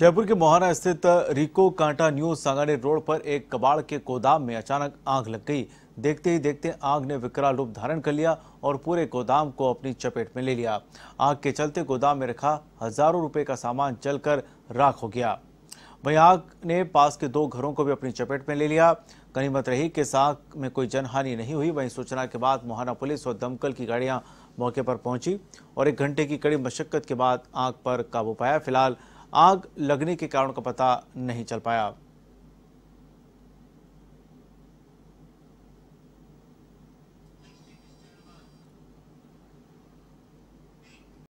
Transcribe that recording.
जयपुर के मोहाना स्थित रिको कांटा न्यू सांगानी रोड पर एक कबाड़ के गोदाम में अचानक आग लग गई देखते ही देखते आग ने विकराल रूप धारण कर लिया और पूरे गोदाम को अपनी चपेट में ले लिया आग के चलते गोदाम में रखा हजारों रुपए का सामान जलकर राख हो गया वही आग ने पास के दो घरों को भी अपनी चपेट में ले लिया गनीमत रही कि साग में कोई जनहानि नहीं हुई वहीं सूचना के बाद मोहाना पुलिस और दमकल की गाड़ियां मौके पर पहुंची और एक घंटे की कड़ी मशक्कत के बाद आग पर काबू पाया फिलहाल आग लगने के कारण का पता नहीं चल पाया